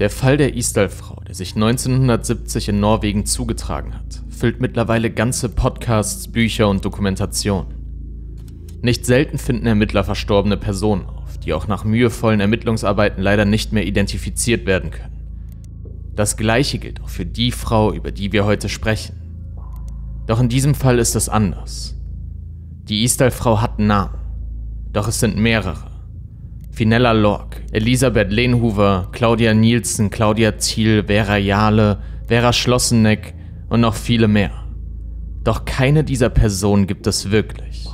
Der Fall der Isdal-Frau, der sich 1970 in Norwegen zugetragen hat, füllt mittlerweile ganze Podcasts, Bücher und Dokumentationen. Nicht selten finden Ermittler verstorbene Personen auf, die auch nach mühevollen Ermittlungsarbeiten leider nicht mehr identifiziert werden können. Das gleiche gilt auch für die Frau, über die wir heute sprechen. Doch in diesem Fall ist es anders. Die Isdal-Frau hat Namen, doch es sind mehrere. Finella Lorck, Elisabeth Lehnhuber, Claudia Nielsen, Claudia Ziel, Vera Jahle, Vera Schlosseneck und noch viele mehr. Doch keine dieser Personen gibt es wirklich.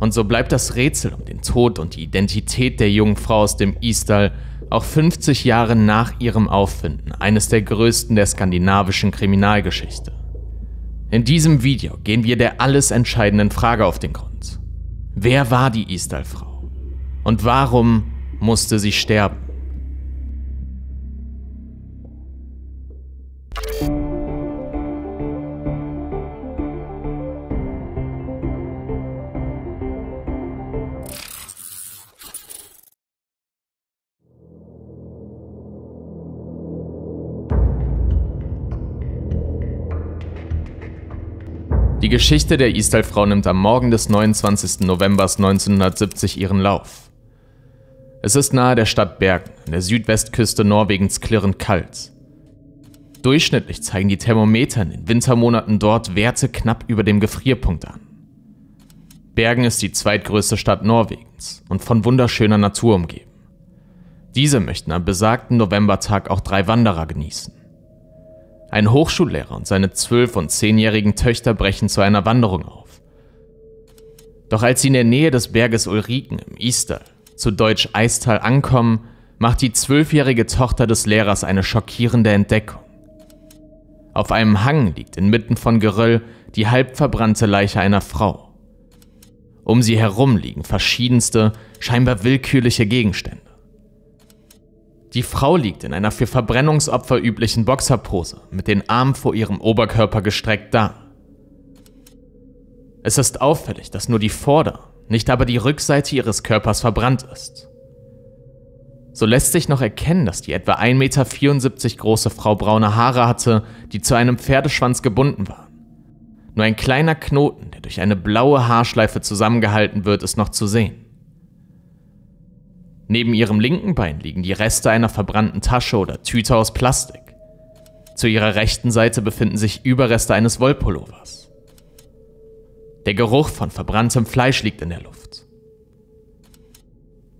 Und so bleibt das Rätsel um den Tod und die Identität der jungen Frau aus dem Istal auch 50 Jahre nach ihrem Auffinden eines der größten der skandinavischen Kriminalgeschichte. In diesem Video gehen wir der alles entscheidenden Frage auf den Grund. Wer war die Istal-Frau? Und warum musste sie sterben? Die Geschichte der Istal-Frau nimmt am Morgen des 29. November 1970 ihren Lauf. Es ist nahe der Stadt Bergen, an der Südwestküste Norwegens klirrend kalt. Durchschnittlich zeigen die Thermometer in den Wintermonaten dort Werte knapp über dem Gefrierpunkt an. Bergen ist die zweitgrößte Stadt Norwegens und von wunderschöner Natur umgeben. Diese möchten am besagten Novembertag auch drei Wanderer genießen. Ein Hochschullehrer und seine zwölf- und zehnjährigen Töchter brechen zu einer Wanderung auf. Doch als sie in der Nähe des Berges Ulriken im Istal zu Deutsch Eistal, ankommen, macht die zwölfjährige Tochter des Lehrers eine schockierende Entdeckung. Auf einem Hang liegt inmitten von Geröll die halb verbrannte Leiche einer Frau. Um sie herum liegen verschiedenste, scheinbar willkürliche Gegenstände. Die Frau liegt in einer für Verbrennungsopfer üblichen Boxerpose, mit den Armen vor ihrem Oberkörper gestreckt da. Es ist auffällig, dass nur die Vorder- nicht aber die Rückseite ihres Körpers verbrannt ist. So lässt sich noch erkennen, dass die etwa 1,74 Meter große Frau braune Haare hatte, die zu einem Pferdeschwanz gebunden waren. Nur ein kleiner Knoten, der durch eine blaue Haarschleife zusammengehalten wird, ist noch zu sehen. Neben ihrem linken Bein liegen die Reste einer verbrannten Tasche oder Tüte aus Plastik. Zu ihrer rechten Seite befinden sich Überreste eines Wollpullovers. Der Geruch von verbranntem Fleisch liegt in der Luft.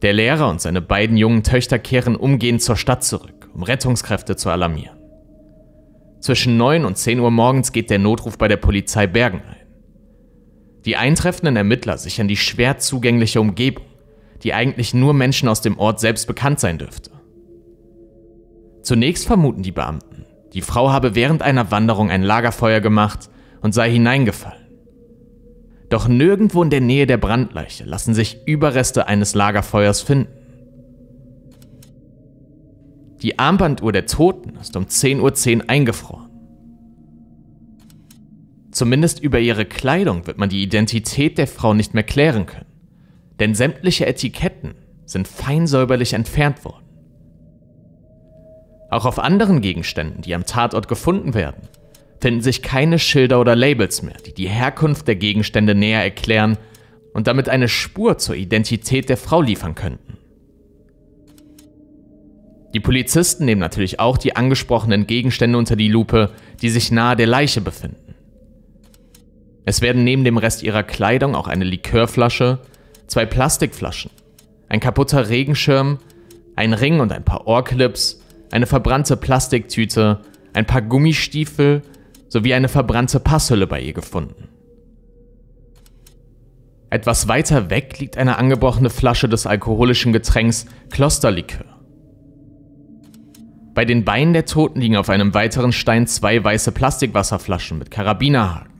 Der Lehrer und seine beiden jungen Töchter kehren umgehend zur Stadt zurück, um Rettungskräfte zu alarmieren. Zwischen 9 und 10 Uhr morgens geht der Notruf bei der Polizei Bergen ein. Die eintreffenden Ermittler sichern die schwer zugängliche Umgebung, die eigentlich nur Menschen aus dem Ort selbst bekannt sein dürfte. Zunächst vermuten die Beamten, die Frau habe während einer Wanderung ein Lagerfeuer gemacht und sei hineingefallen. Doch nirgendwo in der Nähe der Brandleiche lassen sich Überreste eines Lagerfeuers finden. Die Armbanduhr der Toten ist um 10.10 Uhr eingefroren. Zumindest über ihre Kleidung wird man die Identität der Frau nicht mehr klären können, denn sämtliche Etiketten sind feinsäuberlich entfernt worden. Auch auf anderen Gegenständen, die am Tatort gefunden werden, finden sich keine Schilder oder Labels mehr, die die Herkunft der Gegenstände näher erklären und damit eine Spur zur Identität der Frau liefern könnten. Die Polizisten nehmen natürlich auch die angesprochenen Gegenstände unter die Lupe, die sich nahe der Leiche befinden. Es werden neben dem Rest ihrer Kleidung auch eine Likörflasche, zwei Plastikflaschen, ein kaputter Regenschirm, ein Ring und ein paar Ohrclips, eine verbrannte Plastiktüte, ein paar Gummistiefel sowie eine verbrannte Passhülle bei ihr gefunden. Etwas weiter weg liegt eine angebrochene Flasche des alkoholischen Getränks Klosterlikör. Bei den Beinen der Toten liegen auf einem weiteren Stein zwei weiße Plastikwasserflaschen mit Karabinerhaken.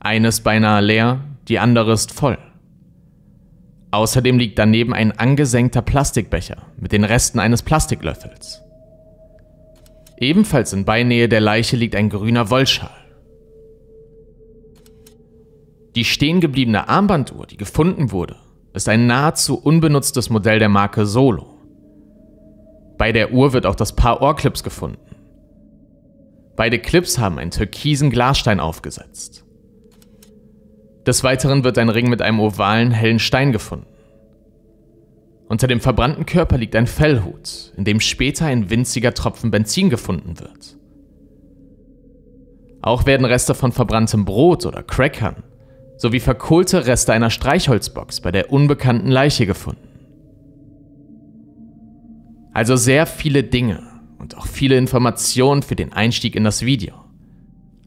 Eine ist beinahe leer, die andere ist voll. Außerdem liegt daneben ein angesenkter Plastikbecher mit den Resten eines Plastiklöffels. Ebenfalls in Beinähe der Leiche liegt ein grüner Wollschal. Die stehengebliebene Armbanduhr, die gefunden wurde, ist ein nahezu unbenutztes Modell der Marke Solo. Bei der Uhr wird auch das Paar Ohrclips gefunden. Beide Clips haben einen türkisen Glasstein aufgesetzt. Des Weiteren wird ein Ring mit einem ovalen, hellen Stein gefunden. Unter dem verbrannten Körper liegt ein Fellhut, in dem später ein winziger Tropfen Benzin gefunden wird. Auch werden Reste von verbranntem Brot oder Crackern sowie verkohlte Reste einer Streichholzbox bei der unbekannten Leiche gefunden. Also sehr viele Dinge und auch viele Informationen für den Einstieg in das Video.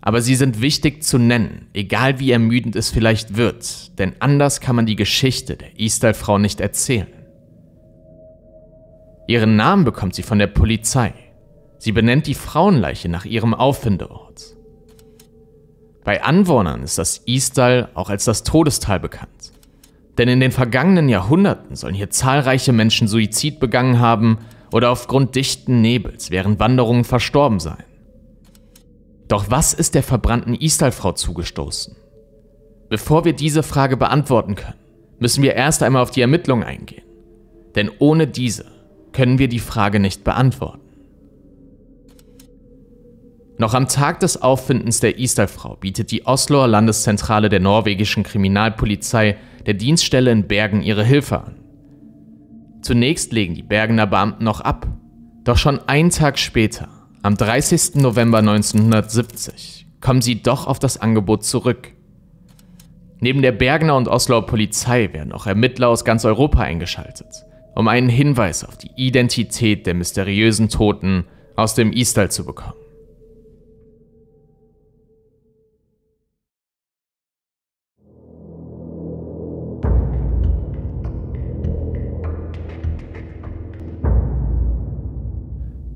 Aber sie sind wichtig zu nennen, egal wie ermüdend es vielleicht wird, denn anders kann man die Geschichte der Istal-Frau nicht erzählen. Ihren Namen bekommt sie von der Polizei. Sie benennt die Frauenleiche nach ihrem Auffindeort. Bei Anwohnern ist das Istal auch als das Todestal bekannt. Denn in den vergangenen Jahrhunderten sollen hier zahlreiche Menschen Suizid begangen haben oder aufgrund dichten Nebels während Wanderungen verstorben sein. Doch was ist der verbrannten Istal-Frau zugestoßen? Bevor wir diese Frage beantworten können, müssen wir erst einmal auf die Ermittlungen eingehen. Denn ohne diese können wir die Frage nicht beantworten. Noch am Tag des Auffindens der Isdalfrau bietet die Osloer Landeszentrale der norwegischen Kriminalpolizei der Dienststelle in Bergen ihre Hilfe an. Zunächst legen die Bergener Beamten noch ab, doch schon einen Tag später, am 30. November 1970, kommen sie doch auf das Angebot zurück. Neben der Bergener und Osloer Polizei werden auch Ermittler aus ganz Europa eingeschaltet um einen Hinweis auf die Identität der mysteriösen Toten aus dem Istal zu bekommen.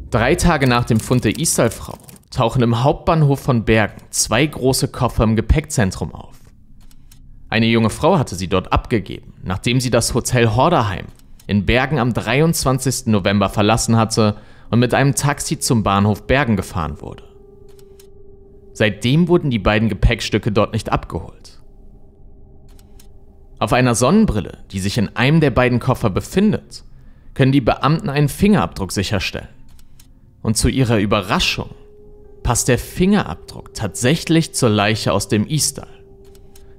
Drei Tage nach dem Fund der Istalfrau tauchen im Hauptbahnhof von Bergen zwei große Koffer im Gepäckzentrum auf. Eine junge Frau hatte sie dort abgegeben, nachdem sie das Hotel Horderheim in Bergen am 23. November verlassen hatte und mit einem Taxi zum Bahnhof Bergen gefahren wurde. Seitdem wurden die beiden Gepäckstücke dort nicht abgeholt. Auf einer Sonnenbrille, die sich in einem der beiden Koffer befindet, können die Beamten einen Fingerabdruck sicherstellen. Und zu ihrer Überraschung passt der Fingerabdruck tatsächlich zur Leiche aus dem Istal.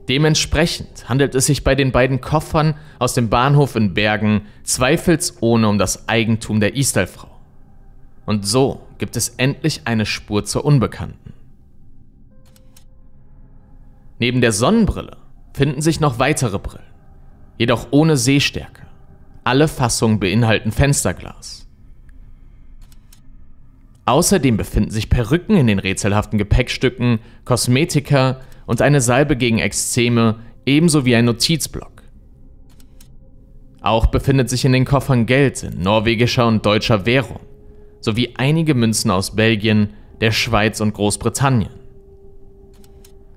Dementsprechend handelt es sich bei den beiden Koffern aus dem Bahnhof in Bergen zweifelsohne um das Eigentum der Istelfrau. Und so gibt es endlich eine Spur zur Unbekannten. Neben der Sonnenbrille finden sich noch weitere Brillen, jedoch ohne Sehstärke. Alle Fassungen beinhalten Fensterglas. Außerdem befinden sich Perücken in den rätselhaften Gepäckstücken, Kosmetika, und eine Salbe gegen Exzeme, ebenso wie ein Notizblock. Auch befindet sich in den Koffern Geld in norwegischer und deutscher Währung, sowie einige Münzen aus Belgien, der Schweiz und Großbritannien.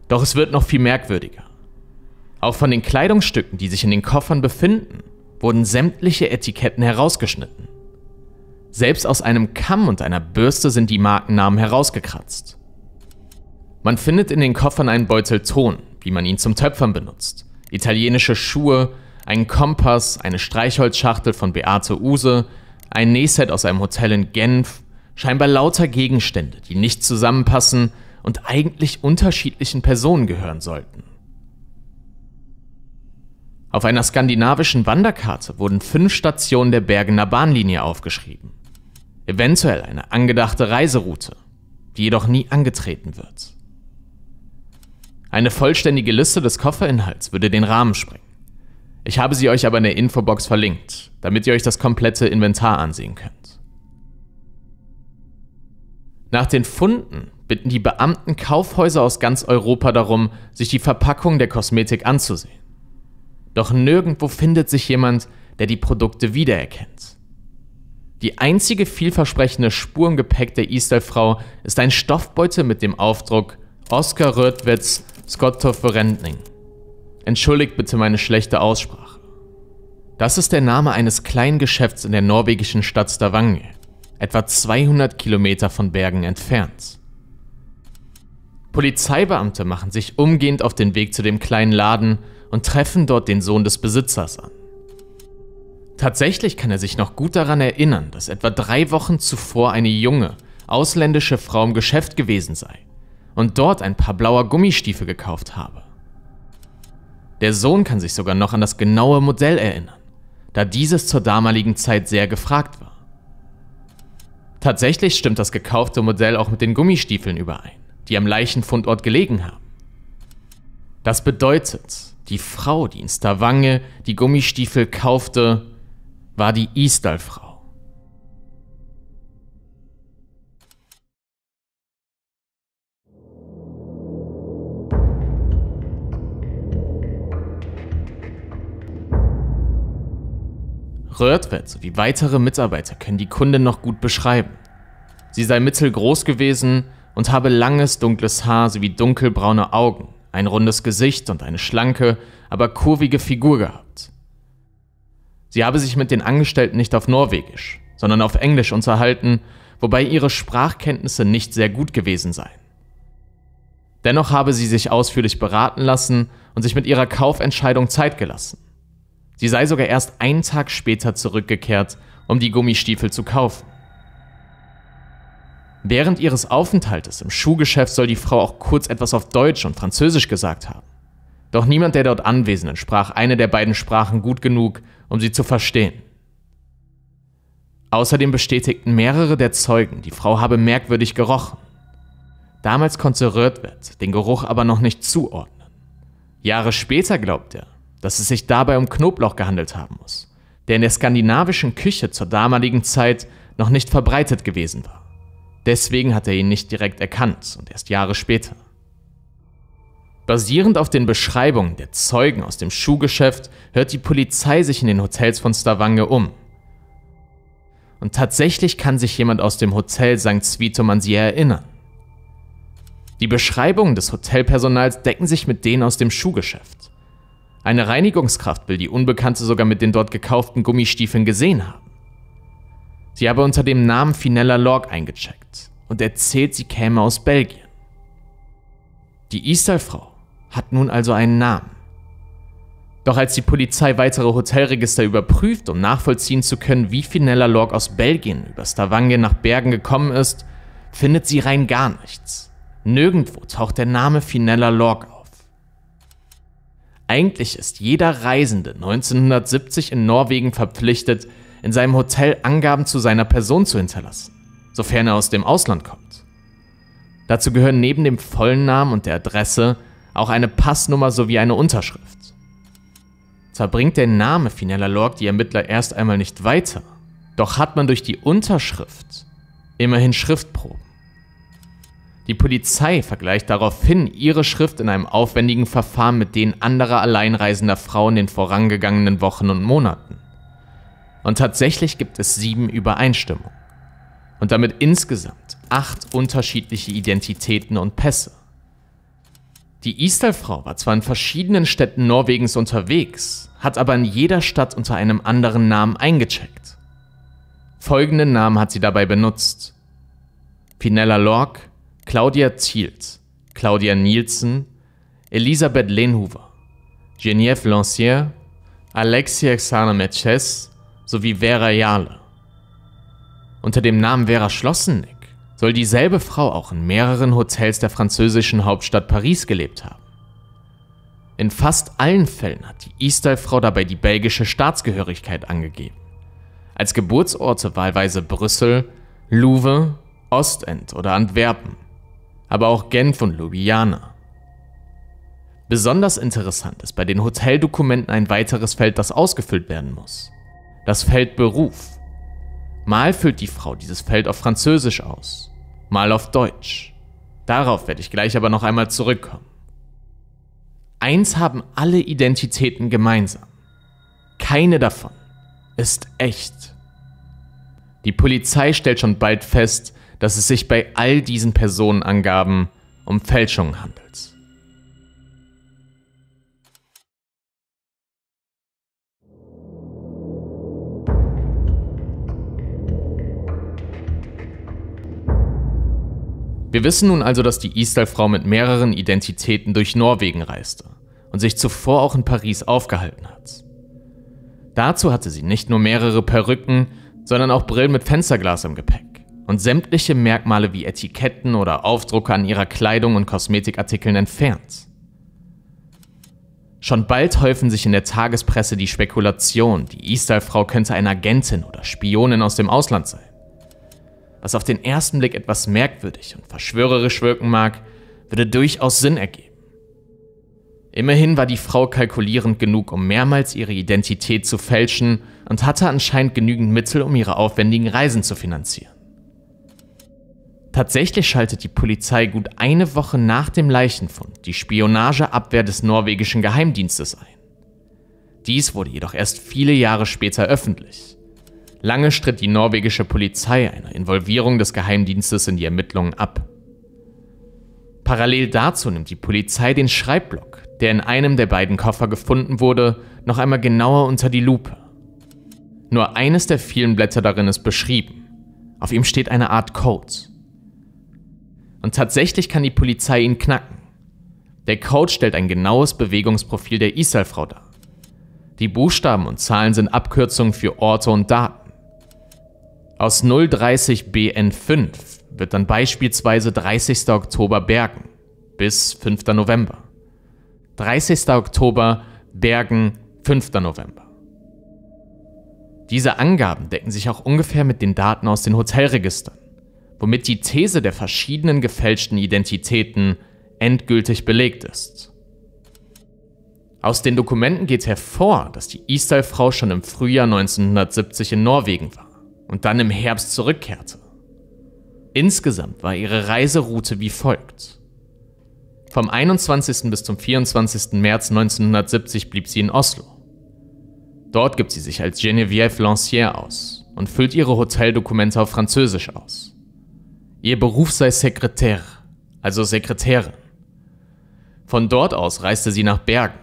Doch es wird noch viel merkwürdiger. Auch von den Kleidungsstücken, die sich in den Koffern befinden, wurden sämtliche Etiketten herausgeschnitten. Selbst aus einem Kamm und einer Bürste sind die Markennamen herausgekratzt. Man findet in den Koffern einen Beutel Ton, wie man ihn zum Töpfern benutzt, italienische Schuhe, einen Kompass, eine Streichholzschachtel von Beate Use, ein Nähset aus einem Hotel in Genf, scheinbar lauter Gegenstände, die nicht zusammenpassen und eigentlich unterschiedlichen Personen gehören sollten. Auf einer skandinavischen Wanderkarte wurden fünf Stationen der Bergener Bahnlinie aufgeschrieben. Eventuell eine angedachte Reiseroute, die jedoch nie angetreten wird. Eine vollständige Liste des Kofferinhalts würde den Rahmen sprengen. Ich habe sie euch aber in der Infobox verlinkt, damit ihr euch das komplette Inventar ansehen könnt. Nach den Funden bitten die Beamten Kaufhäuser aus ganz Europa darum, sich die Verpackung der Kosmetik anzusehen. Doch nirgendwo findet sich jemand, der die Produkte wiedererkennt. Die einzige vielversprechende Spur im Gepäck der Istel-Frau ist ein Stoffbeutel mit dem Aufdruck Oscar Rödwitz Skottov Berendning. Entschuldigt bitte meine schlechte Aussprache. Das ist der Name eines kleinen Geschäfts in der norwegischen Stadt Stavanger, etwa 200 Kilometer von Bergen entfernt. Polizeibeamte machen sich umgehend auf den Weg zu dem kleinen Laden und treffen dort den Sohn des Besitzers an. Tatsächlich kann er sich noch gut daran erinnern, dass etwa drei Wochen zuvor eine junge, ausländische Frau im Geschäft gewesen sei und dort ein paar blauer Gummistiefel gekauft habe. Der Sohn kann sich sogar noch an das genaue Modell erinnern, da dieses zur damaligen Zeit sehr gefragt war. Tatsächlich stimmt das gekaufte Modell auch mit den Gummistiefeln überein, die am Leichenfundort gelegen haben. Das bedeutet, die Frau, die in Stavange die Gummistiefel kaufte, war die Isdal-Frau. Röhrtwett sowie weitere Mitarbeiter können die Kundin noch gut beschreiben. Sie sei mittelgroß gewesen und habe langes, dunkles Haar sowie dunkelbraune Augen, ein rundes Gesicht und eine schlanke, aber kurvige Figur gehabt. Sie habe sich mit den Angestellten nicht auf Norwegisch, sondern auf Englisch unterhalten, wobei ihre Sprachkenntnisse nicht sehr gut gewesen seien. Dennoch habe sie sich ausführlich beraten lassen und sich mit ihrer Kaufentscheidung Zeit gelassen. Sie sei sogar erst einen Tag später zurückgekehrt, um die Gummistiefel zu kaufen. Während ihres Aufenthaltes im Schuhgeschäft soll die Frau auch kurz etwas auf Deutsch und Französisch gesagt haben. Doch niemand der dort Anwesenden sprach eine der beiden Sprachen gut genug, um sie zu verstehen. Außerdem bestätigten mehrere der Zeugen, die Frau habe merkwürdig gerochen. Damals konnte Rödwett den Geruch aber noch nicht zuordnen. Jahre später glaubt er, dass es sich dabei um Knoblauch gehandelt haben muss, der in der skandinavischen Küche zur damaligen Zeit noch nicht verbreitet gewesen war. Deswegen hat er ihn nicht direkt erkannt und erst Jahre später. Basierend auf den Beschreibungen der Zeugen aus dem Schuhgeschäft hört die Polizei sich in den Hotels von Stavanger um. Und tatsächlich kann sich jemand aus dem Hotel St. Zwitum an sie erinnern. Die Beschreibungen des Hotelpersonals decken sich mit denen aus dem Schuhgeschäft. Eine Reinigungskraft will die Unbekannte sogar mit den dort gekauften Gummistiefeln gesehen haben. Sie habe unter dem Namen Finella Lorg eingecheckt und erzählt, sie käme aus Belgien. Die Istal-Frau hat nun also einen Namen. Doch als die Polizei weitere Hotelregister überprüft, um nachvollziehen zu können, wie Finella Lorg aus Belgien über Stavanger nach Bergen gekommen ist, findet sie rein gar nichts. Nirgendwo taucht der Name Finella Lorg auf. Eigentlich ist jeder Reisende 1970 in Norwegen verpflichtet, in seinem Hotel Angaben zu seiner Person zu hinterlassen, sofern er aus dem Ausland kommt. Dazu gehören neben dem vollen Namen und der Adresse auch eine Passnummer sowie eine Unterschrift. Zwar bringt der Name Finella Lorg die Ermittler erst einmal nicht weiter, doch hat man durch die Unterschrift immerhin Schriftproben. Die Polizei vergleicht daraufhin ihre Schrift in einem aufwendigen Verfahren mit denen anderer alleinreisender Frauen in den vorangegangenen Wochen und Monaten. Und tatsächlich gibt es sieben Übereinstimmungen. Und damit insgesamt acht unterschiedliche Identitäten und Pässe. Die Isdal-Frau war zwar in verschiedenen Städten Norwegens unterwegs, hat aber in jeder Stadt unter einem anderen Namen eingecheckt. Folgenden Namen hat sie dabei benutzt. Pinella Lorg, Claudia Ziels, Claudia Nielsen, Elisabeth Lehnhuber, Genevieve Lancier, Alexia Xanametches sowie Vera Jale. Unter dem Namen Vera Schlossennick soll dieselbe Frau auch in mehreren Hotels der französischen Hauptstadt Paris gelebt haben. In fast allen Fällen hat die Istal-Frau dabei die belgische Staatsgehörigkeit angegeben. Als Geburtsorte wahlweise Brüssel, Louvre, Ostend oder Antwerpen aber auch Genf und Ljubljana. Besonders interessant ist bei den Hoteldokumenten ein weiteres Feld, das ausgefüllt werden muss. Das Feld Beruf. Mal füllt die Frau dieses Feld auf Französisch aus, mal auf Deutsch. Darauf werde ich gleich aber noch einmal zurückkommen. Eins haben alle Identitäten gemeinsam. Keine davon ist echt. Die Polizei stellt schon bald fest, dass es sich bei all diesen Personenangaben um Fälschungen handelt. Wir wissen nun also, dass die Istal-Frau mit mehreren Identitäten durch Norwegen reiste und sich zuvor auch in Paris aufgehalten hat. Dazu hatte sie nicht nur mehrere Perücken, sondern auch Brillen mit Fensterglas im Gepäck und sämtliche Merkmale wie Etiketten oder Aufdrucke an ihrer Kleidung und Kosmetikartikeln entfernt. Schon bald häufen sich in der Tagespresse die Spekulationen, die Isdal-Frau könnte eine Agentin oder Spionin aus dem Ausland sein. Was auf den ersten Blick etwas merkwürdig und verschwörerisch wirken mag, würde durchaus Sinn ergeben. Immerhin war die Frau kalkulierend genug, um mehrmals ihre Identität zu fälschen und hatte anscheinend genügend Mittel, um ihre aufwendigen Reisen zu finanzieren. Tatsächlich schaltet die Polizei gut eine Woche nach dem Leichenfund die Spionageabwehr des norwegischen Geheimdienstes ein. Dies wurde jedoch erst viele Jahre später öffentlich. Lange stritt die norwegische Polizei eine Involvierung des Geheimdienstes in die Ermittlungen ab. Parallel dazu nimmt die Polizei den Schreibblock, der in einem der beiden Koffer gefunden wurde, noch einmal genauer unter die Lupe. Nur eines der vielen Blätter darin ist beschrieben. Auf ihm steht eine Art Code. Und tatsächlich kann die Polizei ihn knacken. Der Code stellt ein genaues Bewegungsprofil der Isal-Frau dar. Die Buchstaben und Zahlen sind Abkürzungen für Orte und Daten. Aus 030 BN5 wird dann beispielsweise 30. Oktober Bergen bis 5. November. 30. Oktober Bergen 5. November. Diese Angaben decken sich auch ungefähr mit den Daten aus den Hotelregistern womit die These der verschiedenen gefälschten Identitäten endgültig belegt ist. Aus den Dokumenten geht hervor, dass die Isdal-Frau schon im Frühjahr 1970 in Norwegen war und dann im Herbst zurückkehrte. Insgesamt war ihre Reiseroute wie folgt. Vom 21. bis zum 24. März 1970 blieb sie in Oslo. Dort gibt sie sich als Geneviève Lancière aus und füllt ihre Hoteldokumente auf Französisch aus. Ihr Beruf sei Sekretär, also Sekretärin. Von dort aus reiste sie nach Bergen,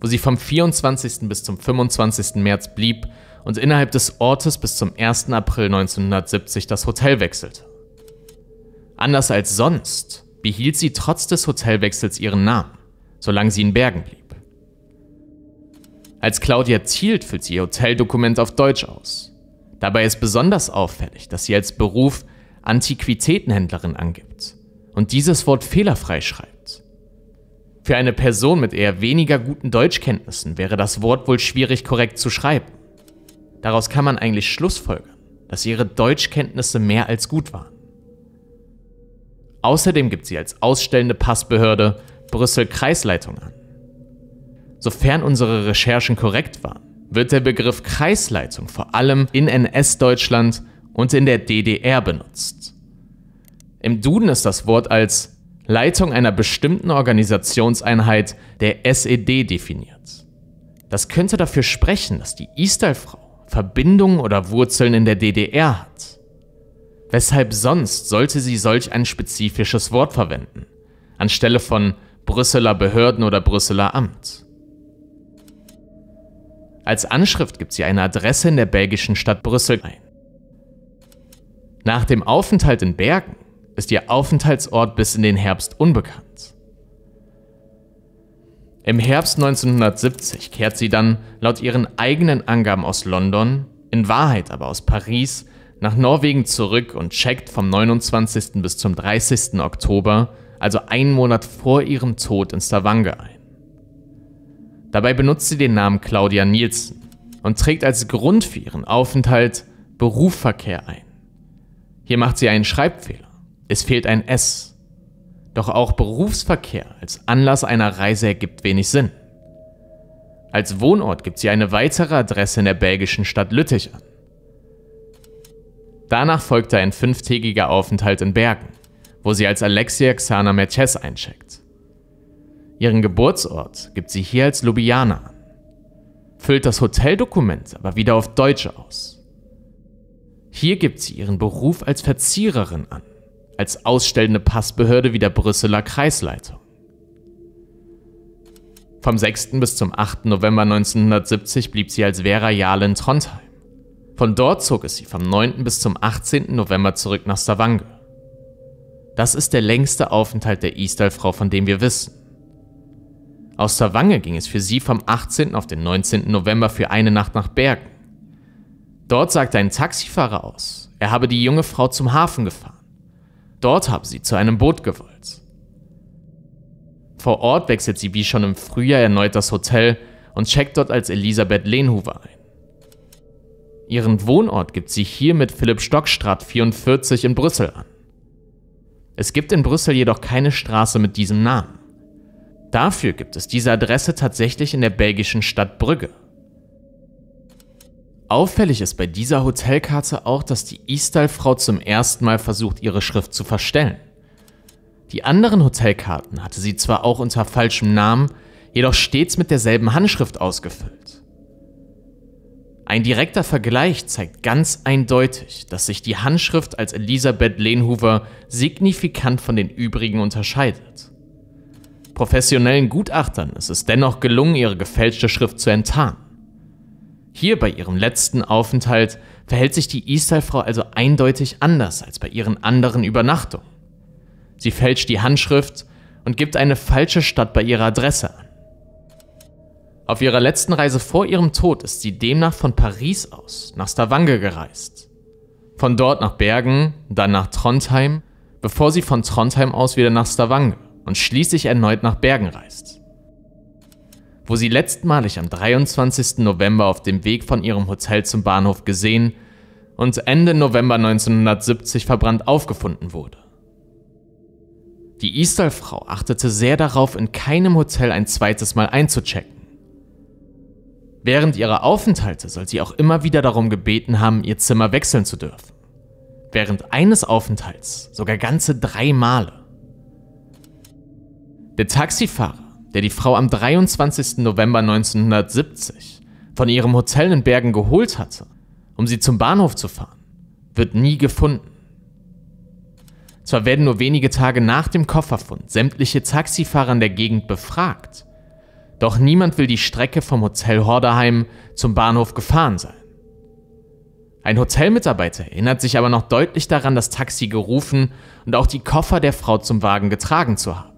wo sie vom 24. bis zum 25. März blieb und innerhalb des Ortes bis zum 1. April 1970 das Hotel wechselte. Anders als sonst behielt sie trotz des Hotelwechsels ihren Namen, solange sie in Bergen blieb. Als Claudia Thielt füllt sie ihr Hoteldokument auf Deutsch aus. Dabei ist besonders auffällig, dass sie als Beruf Antiquitätenhändlerin angibt und dieses Wort fehlerfrei schreibt. Für eine Person mit eher weniger guten Deutschkenntnissen wäre das Wort wohl schwierig korrekt zu schreiben. Daraus kann man eigentlich schlussfolgern, dass ihre Deutschkenntnisse mehr als gut waren. Außerdem gibt sie als ausstellende Passbehörde Brüssel Kreisleitung an. Sofern unsere Recherchen korrekt waren, wird der Begriff Kreisleitung vor allem in NS-Deutschland und in der DDR benutzt. Im Duden ist das Wort als Leitung einer bestimmten Organisationseinheit der SED definiert. Das könnte dafür sprechen, dass die Istal-Frau Verbindungen oder Wurzeln in der DDR hat. Weshalb sonst sollte sie solch ein spezifisches Wort verwenden, anstelle von Brüsseler Behörden oder Brüsseler Amt? Als Anschrift gibt sie eine Adresse in der belgischen Stadt Brüssel ein. Nach dem Aufenthalt in Bergen ist ihr Aufenthaltsort bis in den Herbst unbekannt. Im Herbst 1970 kehrt sie dann, laut ihren eigenen Angaben aus London, in Wahrheit aber aus Paris, nach Norwegen zurück und checkt vom 29. bis zum 30. Oktober, also einen Monat vor ihrem Tod, in Stavanger ein. Dabei benutzt sie den Namen Claudia Nielsen und trägt als Grund für ihren Aufenthalt Berufsverkehr ein. Hier macht sie einen Schreibfehler. Es fehlt ein S. Doch auch Berufsverkehr als Anlass einer Reise ergibt wenig Sinn. Als Wohnort gibt sie eine weitere Adresse in der belgischen Stadt Lüttich an. Danach folgte ein fünftägiger Aufenthalt in Bergen, wo sie als Alexia Xana Mertes eincheckt. Ihren Geburtsort gibt sie hier als Ljubljana an, füllt das Hoteldokument aber wieder auf Deutsch aus. Hier gibt sie ihren Beruf als Verziererin an, als ausstellende Passbehörde wie der Brüsseler Kreisleitung. Vom 6. bis zum 8. November 1970 blieb sie als Vera Jahl in Trondheim. Von dort zog es sie vom 9. bis zum 18. November zurück nach Stavanger. Das ist der längste Aufenthalt der Isdal-Frau, von dem wir wissen. Aus Stavanger ging es für sie vom 18. auf den 19. November für eine Nacht nach Bergen. Dort sagte ein Taxifahrer aus, er habe die junge Frau zum Hafen gefahren. Dort habe sie zu einem Boot gewollt. Vor Ort wechselt sie wie schon im Frühjahr erneut das Hotel und checkt dort als Elisabeth Lehnhuber ein. Ihren Wohnort gibt sie hier mit Philipp Stockstraat 44 in Brüssel an. Es gibt in Brüssel jedoch keine Straße mit diesem Namen. Dafür gibt es diese Adresse tatsächlich in der belgischen Stadt Brügge, Auffällig ist bei dieser Hotelkarte auch, dass die E-Style-Frau zum ersten Mal versucht, ihre Schrift zu verstellen. Die anderen Hotelkarten hatte sie zwar auch unter falschem Namen, jedoch stets mit derselben Handschrift ausgefüllt. Ein direkter Vergleich zeigt ganz eindeutig, dass sich die Handschrift als Elisabeth Lehnhuber signifikant von den übrigen unterscheidet. Professionellen Gutachtern ist es dennoch gelungen, ihre gefälschte Schrift zu enttarnen. Hier bei ihrem letzten Aufenthalt verhält sich die Isai-Frau also eindeutig anders als bei ihren anderen Übernachtungen. Sie fälscht die Handschrift und gibt eine falsche Stadt bei ihrer Adresse an. Auf ihrer letzten Reise vor ihrem Tod ist sie demnach von Paris aus nach Stavanger gereist. Von dort nach Bergen, dann nach Trondheim, bevor sie von Trondheim aus wieder nach Stavanger und schließlich erneut nach Bergen reist wo sie letztmalig am 23. November auf dem Weg von ihrem Hotel zum Bahnhof gesehen und Ende November 1970 verbrannt aufgefunden wurde. Die Isdal-Frau achtete sehr darauf, in keinem Hotel ein zweites Mal einzuchecken. Während ihrer Aufenthalte soll sie auch immer wieder darum gebeten haben, ihr Zimmer wechseln zu dürfen. Während eines Aufenthalts sogar ganze drei Male. Der Taxifahrer der die Frau am 23. November 1970 von ihrem Hotel in Bergen geholt hatte, um sie zum Bahnhof zu fahren, wird nie gefunden. Zwar werden nur wenige Tage nach dem Kofferfund sämtliche Taxifahrer in der Gegend befragt, doch niemand will die Strecke vom Hotel Horderheim zum Bahnhof gefahren sein. Ein Hotelmitarbeiter erinnert sich aber noch deutlich daran, das Taxi gerufen und auch die Koffer der Frau zum Wagen getragen zu haben.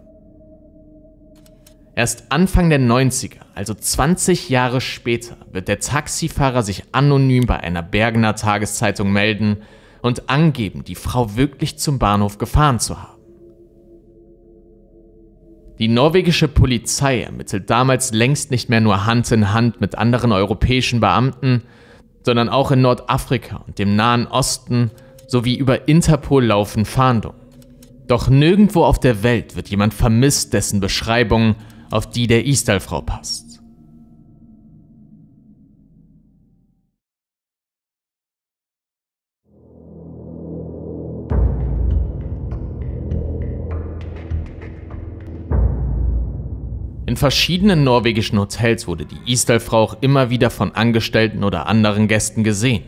Erst Anfang der 90er, also 20 Jahre später, wird der Taxifahrer sich anonym bei einer Bergener Tageszeitung melden und angeben, die Frau wirklich zum Bahnhof gefahren zu haben. Die norwegische Polizei ermittelt damals längst nicht mehr nur Hand in Hand mit anderen europäischen Beamten, sondern auch in Nordafrika und dem Nahen Osten sowie über Interpol laufen Fahndungen. Doch nirgendwo auf der Welt wird jemand vermisst, dessen Beschreibungen auf die der Istalfrau passt. In verschiedenen norwegischen Hotels wurde die Istalfrau auch immer wieder von Angestellten oder anderen Gästen gesehen.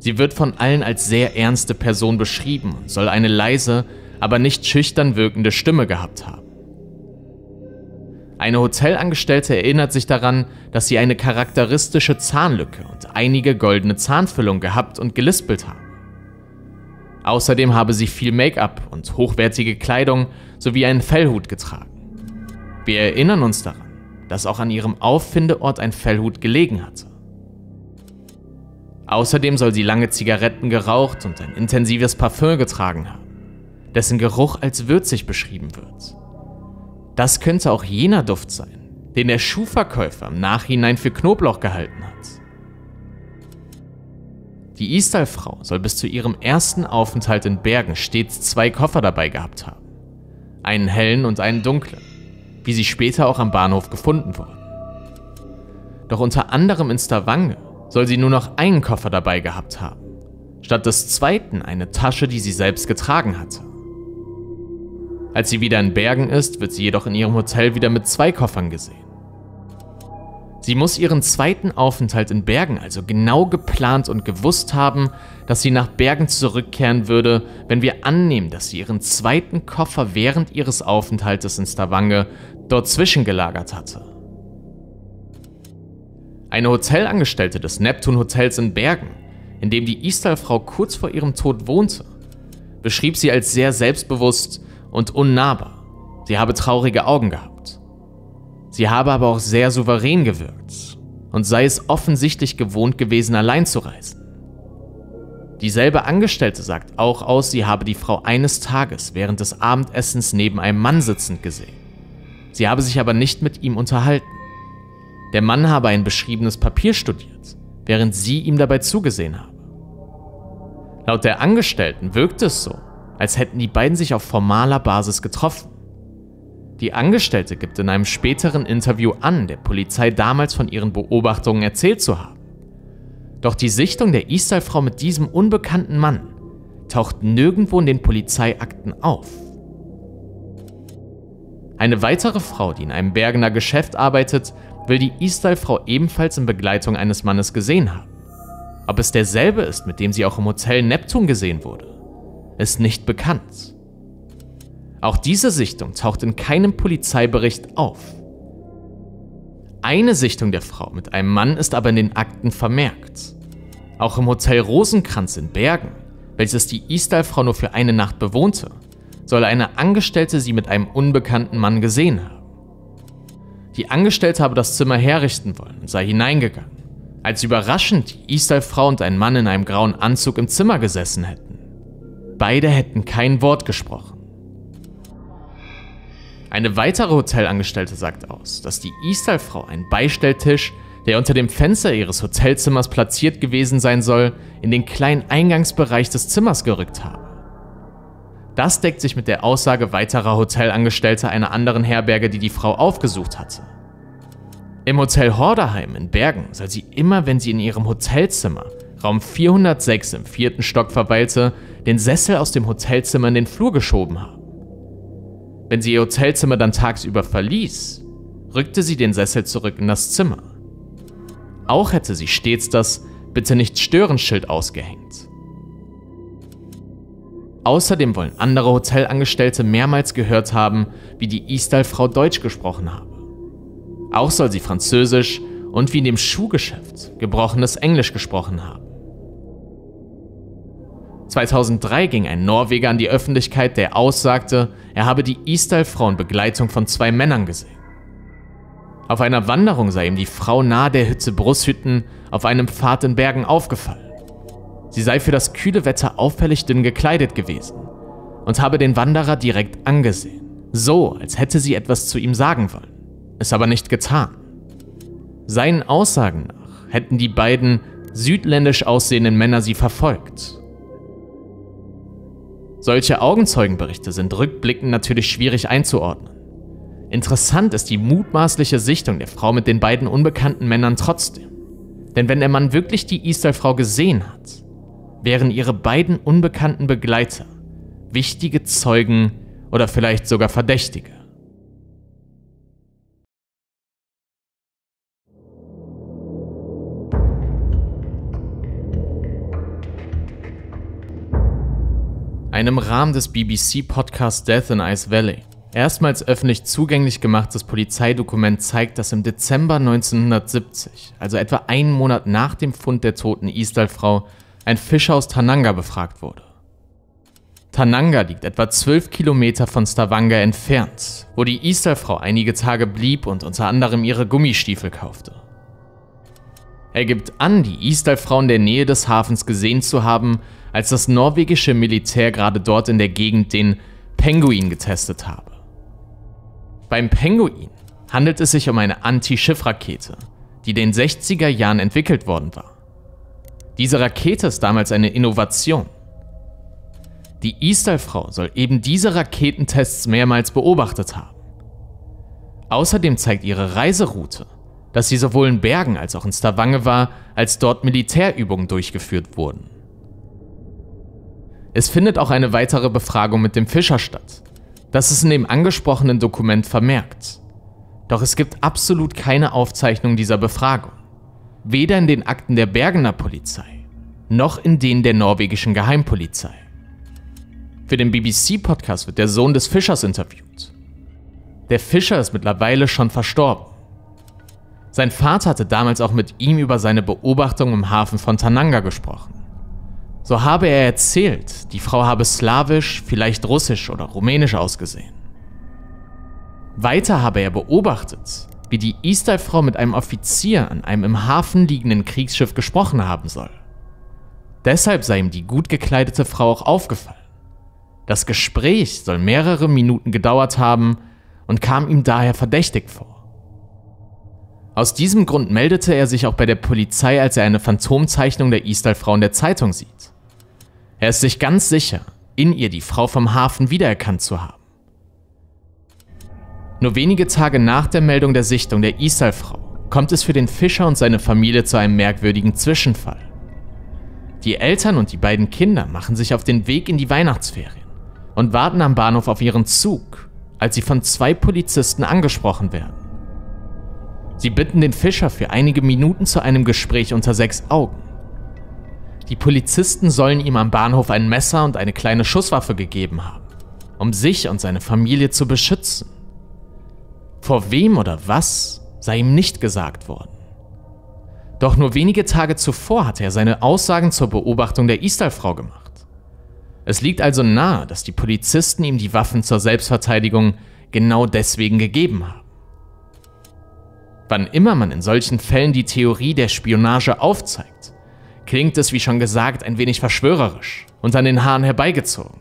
Sie wird von allen als sehr ernste Person beschrieben und soll eine leise, aber nicht schüchtern wirkende Stimme gehabt haben. Eine Hotelangestellte erinnert sich daran, dass sie eine charakteristische Zahnlücke und einige goldene Zahnfüllungen gehabt und gelispelt habe. Außerdem habe sie viel Make-up und hochwertige Kleidung sowie einen Fellhut getragen. Wir erinnern uns daran, dass auch an ihrem Auffindeort ein Fellhut gelegen hatte. Außerdem soll sie lange Zigaretten geraucht und ein intensives Parfüm getragen haben, dessen Geruch als würzig beschrieben wird. Das könnte auch jener Duft sein, den der Schuhverkäufer im Nachhinein für Knoblauch gehalten hat. Die Istal-Frau soll bis zu ihrem ersten Aufenthalt in Bergen stets zwei Koffer dabei gehabt haben. Einen hellen und einen dunklen, wie sie später auch am Bahnhof gefunden wurden. Doch unter anderem in Stavange soll sie nur noch einen Koffer dabei gehabt haben, statt des zweiten eine Tasche, die sie selbst getragen hatte. Als sie wieder in Bergen ist, wird sie jedoch in ihrem Hotel wieder mit zwei Koffern gesehen. Sie muss ihren zweiten Aufenthalt in Bergen also genau geplant und gewusst haben, dass sie nach Bergen zurückkehren würde, wenn wir annehmen, dass sie ihren zweiten Koffer während ihres Aufenthaltes in Stavanger dort zwischengelagert hatte. Eine Hotelangestellte des Neptun Hotels in Bergen, in dem die Istal-Frau kurz vor ihrem Tod wohnte, beschrieb sie als sehr selbstbewusst, und unnahbar. Sie habe traurige Augen gehabt. Sie habe aber auch sehr souverän gewirkt und sei es offensichtlich gewohnt gewesen, allein zu reisen. Dieselbe Angestellte sagt auch aus, sie habe die Frau eines Tages während des Abendessens neben einem Mann sitzend gesehen. Sie habe sich aber nicht mit ihm unterhalten. Der Mann habe ein beschriebenes Papier studiert, während sie ihm dabei zugesehen habe. Laut der Angestellten wirkte es so, als hätten die beiden sich auf formaler Basis getroffen. Die Angestellte gibt in einem späteren Interview an, der Polizei damals von ihren Beobachtungen erzählt zu haben. Doch die Sichtung der Isai-Frau mit diesem unbekannten Mann taucht nirgendwo in den Polizeiakten auf. Eine weitere Frau, die in einem Bergener Geschäft arbeitet, will die Isdal-Frau ebenfalls in Begleitung eines Mannes gesehen haben. Ob es derselbe ist, mit dem sie auch im Hotel Neptun gesehen wurde? ist nicht bekannt. Auch diese Sichtung taucht in keinem Polizeibericht auf. Eine Sichtung der Frau mit einem Mann ist aber in den Akten vermerkt. Auch im Hotel Rosenkranz in Bergen, welches die Istal-Frau nur für eine Nacht bewohnte, soll eine Angestellte sie mit einem unbekannten Mann gesehen haben. Die Angestellte habe das Zimmer herrichten wollen und sei hineingegangen, als überraschend die Istal-Frau und ein Mann in einem grauen Anzug im Zimmer gesessen hätten beide hätten kein Wort gesprochen. Eine weitere Hotelangestellte sagt aus, dass die Istal-Frau einen Beistelltisch, der unter dem Fenster ihres Hotelzimmers platziert gewesen sein soll, in den kleinen Eingangsbereich des Zimmers gerückt habe. Das deckt sich mit der Aussage weiterer Hotelangestellter einer anderen Herberge, die die Frau aufgesucht hatte. Im Hotel Horderheim in Bergen soll sie immer, wenn sie in ihrem Hotelzimmer, Raum 406 im vierten Stock verweilte, den Sessel aus dem Hotelzimmer in den Flur geschoben haben. Wenn sie ihr Hotelzimmer dann tagsüber verließ, rückte sie den Sessel zurück in das Zimmer. Auch hätte sie stets das Bitte nicht stören Schild ausgehängt. Außerdem wollen andere Hotelangestellte mehrmals gehört haben, wie die Istal-Frau Deutsch gesprochen habe. Auch soll sie Französisch und wie in dem Schuhgeschäft gebrochenes Englisch gesprochen haben. 2003 ging ein Norweger an die Öffentlichkeit, der aussagte, er habe die Istal-Frau in Begleitung von zwei Männern gesehen. Auf einer Wanderung sei ihm die Frau nahe der Hütze Brusshütten auf einem Pfad in Bergen aufgefallen. Sie sei für das kühle Wetter auffällig dünn gekleidet gewesen und habe den Wanderer direkt angesehen, so als hätte sie etwas zu ihm sagen wollen, es aber nicht getan. Seinen Aussagen nach hätten die beiden südländisch aussehenden Männer sie verfolgt solche Augenzeugenberichte sind rückblickend natürlich schwierig einzuordnen. Interessant ist die mutmaßliche Sichtung der Frau mit den beiden unbekannten Männern trotzdem. Denn wenn der Mann wirklich die Easter-Frau gesehen hat, wären ihre beiden unbekannten Begleiter wichtige Zeugen oder vielleicht sogar Verdächtige. einem Rahmen des BBC-Podcasts Death in Ice Valley. Erstmals öffentlich zugänglich gemachtes Polizeidokument zeigt, dass im Dezember 1970, also etwa einen Monat nach dem Fund der toten eastall frau ein Fischer aus Tananga befragt wurde. Tananga liegt etwa 12 Kilometer von Stavanger entfernt, wo die eastall frau einige Tage blieb und unter anderem ihre Gummistiefel kaufte. Er gibt an, die isdal in der Nähe des Hafens gesehen zu haben, als das norwegische Militär gerade dort in der Gegend den Penguin getestet habe. Beim Penguin handelt es sich um eine Anti-Schiff-Rakete, die in den 60er Jahren entwickelt worden war. Diese Rakete ist damals eine Innovation. Die Isdal-Frau soll eben diese Raketentests mehrmals beobachtet haben. Außerdem zeigt ihre Reiseroute, dass sie sowohl in Bergen als auch in Stavange war, als dort Militärübungen durchgeführt wurden. Es findet auch eine weitere Befragung mit dem Fischer statt. Das ist in dem angesprochenen Dokument vermerkt. Doch es gibt absolut keine Aufzeichnung dieser Befragung. Weder in den Akten der Bergener Polizei, noch in denen der norwegischen Geheimpolizei. Für den BBC-Podcast wird der Sohn des Fischers interviewt. Der Fischer ist mittlerweile schon verstorben. Sein Vater hatte damals auch mit ihm über seine Beobachtung im Hafen von Tananga gesprochen. So habe er erzählt, die Frau habe slawisch, vielleicht russisch oder rumänisch ausgesehen. Weiter habe er beobachtet, wie die Eastal-Frau mit einem Offizier an einem im Hafen liegenden Kriegsschiff gesprochen haben soll. Deshalb sei ihm die gut gekleidete Frau auch aufgefallen. Das Gespräch soll mehrere Minuten gedauert haben und kam ihm daher verdächtig vor. Aus diesem Grund meldete er sich auch bei der Polizei, als er eine Phantomzeichnung der Istal-Frau in der Zeitung sieht. Er ist sich ganz sicher, in ihr die Frau vom Hafen wiedererkannt zu haben. Nur wenige Tage nach der Meldung der Sichtung der Isal-Frau kommt es für den Fischer und seine Familie zu einem merkwürdigen Zwischenfall. Die Eltern und die beiden Kinder machen sich auf den Weg in die Weihnachtsferien und warten am Bahnhof auf ihren Zug, als sie von zwei Polizisten angesprochen werden. Sie bitten den Fischer für einige Minuten zu einem Gespräch unter sechs Augen. Die Polizisten sollen ihm am Bahnhof ein Messer und eine kleine Schusswaffe gegeben haben, um sich und seine Familie zu beschützen. Vor wem oder was sei ihm nicht gesagt worden. Doch nur wenige Tage zuvor hatte er seine Aussagen zur Beobachtung der Istal-Frau gemacht. Es liegt also nahe, dass die Polizisten ihm die Waffen zur Selbstverteidigung genau deswegen gegeben haben. Wann immer man in solchen Fällen die Theorie der Spionage aufzeigt, klingt es, wie schon gesagt, ein wenig verschwörerisch und an den Haaren herbeigezogen.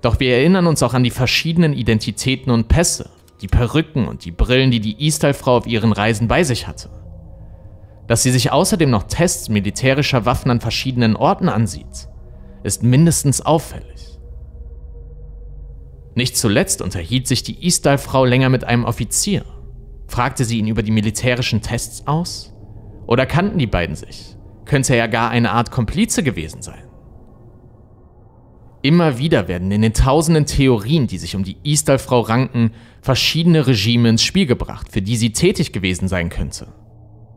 Doch wir erinnern uns auch an die verschiedenen Identitäten und Pässe, die Perücken und die Brillen, die die eastall frau auf ihren Reisen bei sich hatte. Dass sie sich außerdem noch Tests militärischer Waffen an verschiedenen Orten ansieht, ist mindestens auffällig. Nicht zuletzt unterhielt sich die eastall frau länger mit einem Offizier, Fragte sie ihn über die militärischen Tests aus? Oder kannten die beiden sich? Könnte er ja gar eine Art Komplize gewesen sein. Immer wieder werden in den tausenden Theorien, die sich um die Istal-Frau ranken, verschiedene Regime ins Spiel gebracht, für die sie tätig gewesen sein könnte.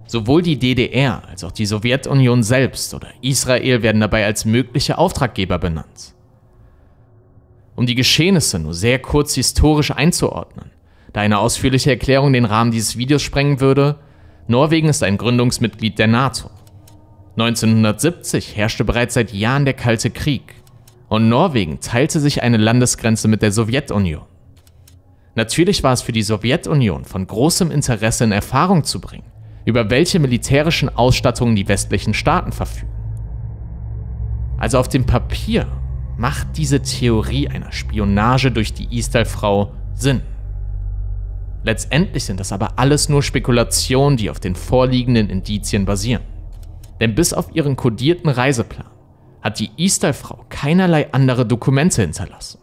Sowohl die DDR als auch die Sowjetunion selbst oder Israel werden dabei als mögliche Auftraggeber benannt. Um die Geschehnisse nur sehr kurz historisch einzuordnen, da eine ausführliche Erklärung den Rahmen dieses Videos sprengen würde, Norwegen ist ein Gründungsmitglied der NATO. 1970 herrschte bereits seit Jahren der Kalte Krieg und Norwegen teilte sich eine Landesgrenze mit der Sowjetunion. Natürlich war es für die Sowjetunion von großem Interesse in Erfahrung zu bringen, über welche militärischen Ausstattungen die westlichen Staaten verfügen. Also auf dem Papier macht diese Theorie einer Spionage durch die Istal-Frau Sinn. Letztendlich sind das aber alles nur Spekulationen, die auf den vorliegenden Indizien basieren. Denn bis auf ihren kodierten Reiseplan hat die Easter-Frau keinerlei andere Dokumente hinterlassen.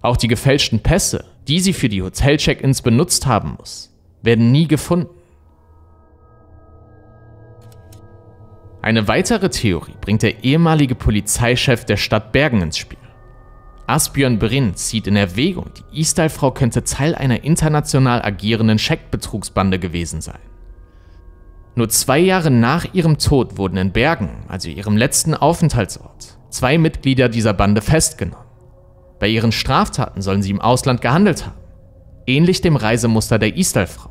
Auch die gefälschten Pässe, die sie für die Hotel-Check-ins benutzt haben muss, werden nie gefunden. Eine weitere Theorie bringt der ehemalige Polizeichef der Stadt Bergen ins Spiel. Asbjörn Brin zieht in Erwägung, die Istal-Frau könnte Teil einer international agierenden Scheckbetrugsbande gewesen sein. Nur zwei Jahre nach ihrem Tod wurden in Bergen, also ihrem letzten Aufenthaltsort, zwei Mitglieder dieser Bande festgenommen. Bei ihren Straftaten sollen sie im Ausland gehandelt haben, ähnlich dem Reisemuster der Istal-Frau.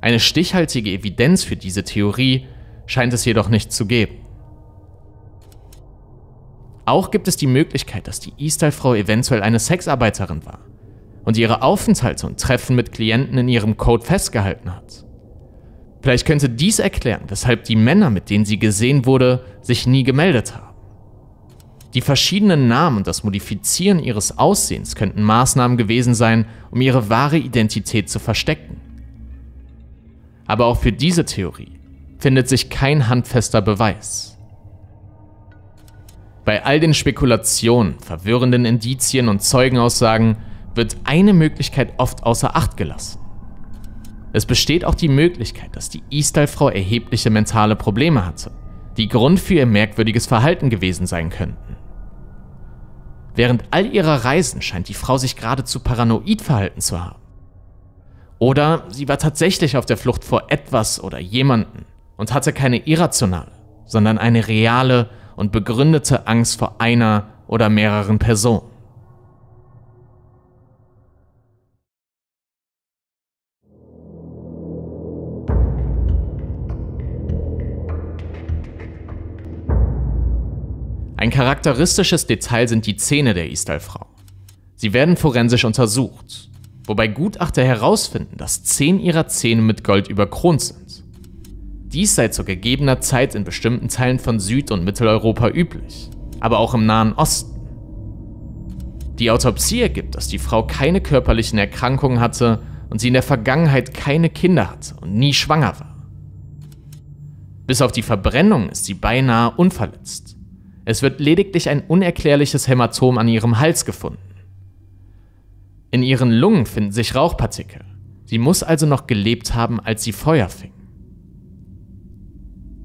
Eine stichhaltige Evidenz für diese Theorie scheint es jedoch nicht zu geben. Auch gibt es die Möglichkeit, dass die E-Style-Frau eventuell eine Sexarbeiterin war und ihre Aufenthalte und Treffen mit Klienten in ihrem Code festgehalten hat. Vielleicht könnte dies erklären, weshalb die Männer, mit denen sie gesehen wurde, sich nie gemeldet haben. Die verschiedenen Namen und das Modifizieren ihres Aussehens könnten Maßnahmen gewesen sein, um ihre wahre Identität zu verstecken. Aber auch für diese Theorie findet sich kein handfester Beweis. Bei all den Spekulationen, verwirrenden Indizien und Zeugenaussagen wird eine Möglichkeit oft außer Acht gelassen. Es besteht auch die Möglichkeit, dass die Istal-Frau erhebliche mentale Probleme hatte, die Grund für ihr merkwürdiges Verhalten gewesen sein könnten. Während all ihrer Reisen scheint die Frau sich geradezu paranoid verhalten zu haben. Oder sie war tatsächlich auf der Flucht vor etwas oder jemanden und hatte keine irrationale, sondern eine reale, und begründete Angst vor einer oder mehreren Personen. Ein charakteristisches Detail sind die Zähne der Istal-Frau. Sie werden forensisch untersucht, wobei Gutachter herausfinden, dass zehn ihrer Zähne mit Gold überkront sind. Dies sei zu gegebener Zeit in bestimmten Teilen von Süd- und Mitteleuropa üblich, aber auch im Nahen Osten. Die Autopsie ergibt, dass die Frau keine körperlichen Erkrankungen hatte und sie in der Vergangenheit keine Kinder hatte und nie schwanger war. Bis auf die Verbrennung ist sie beinahe unverletzt. Es wird lediglich ein unerklärliches Hämatom an ihrem Hals gefunden. In ihren Lungen finden sich Rauchpartikel. Sie muss also noch gelebt haben, als sie Feuer fing.